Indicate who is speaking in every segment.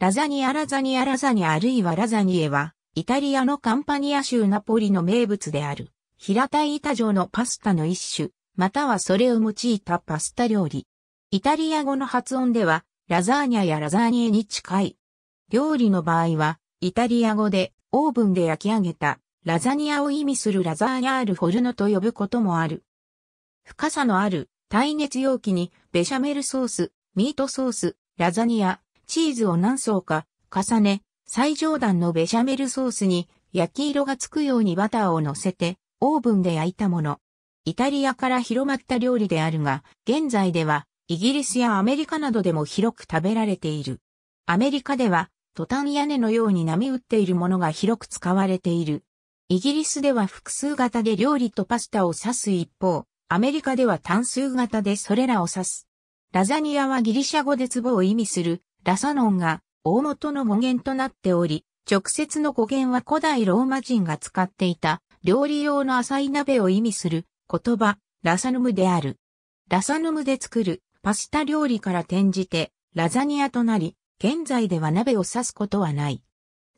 Speaker 1: ラザニアラザニアラザニアあるいはラザニエは、イタリアのカンパニア州ナポリの名物である、平たい板状のパスタの一種、またはそれを用いたパスタ料理。イタリア語の発音では、ラザーニャやラザーニエに近い。料理の場合は、イタリア語でオーブンで焼き上げたラザニアを意味するラザーニャールフォルノと呼ぶこともある。深さのある耐熱容器にベシャメルソース、ミートソース、ラザニア、チーズを何層か重ね、最上段のベシャメルソースに焼き色がつくようにバターを乗せて、オーブンで焼いたもの。イタリアから広まった料理であるが、現在ではイギリスやアメリカなどでも広く食べられている。アメリカではトタン屋根のように波打っているものが広く使われている。イギリスでは複数型で料理とパスタを指す一方、アメリカでは単数型でそれらを指す。ラザニアはギリシャ語で壺を意味するラサノンが大元の語源となっており、直接の語源は古代ローマ人が使っていた料理用の浅い鍋を意味する言葉、ラサヌムである。ラサヌムで作るパスタ料理から転じてラザニアとなり、現在では鍋を指すことはない。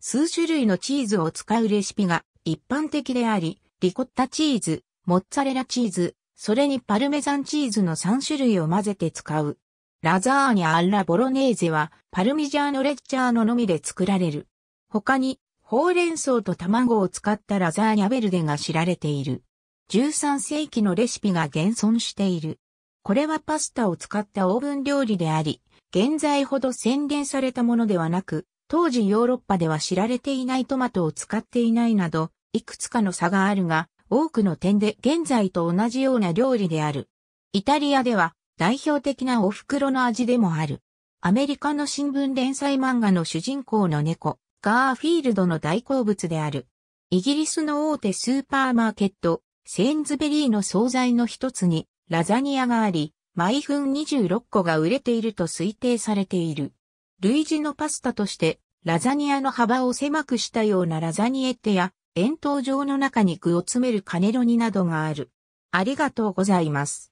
Speaker 1: 数種類のチーズを使うレシピが一般的であり、リコッタチーズ、モッツァレラチーズ、それにパルメザンチーズの3種類を混ぜて使うラザーニャ・アッラ・ボロネーゼは、パルミジャーノ・レッチャーノのみで作られる。他に、ほうれん草と卵を使ったラザーニャ・ベルデが知られている。13世紀のレシピが現存している。これはパスタを使ったオーブン料理であり、現在ほど洗練されたものではなく、当時ヨーロッパでは知られていないトマトを使っていないなど、いくつかの差があるが、多くの点で現在と同じような料理である。イタリアでは代表的なお袋の味でもある。アメリカの新聞連載漫画の主人公の猫、ガーフィールドの大好物である。イギリスの大手スーパーマーケット、センズベリーの惣菜の一つにラザニアがあり、毎分26個が売れていると推定されている。類似のパスタとして、ラザニアの幅を狭くしたようなラザニエッテや、円筒状の中に具を詰めるカネロニなどがある。ありがとうございます。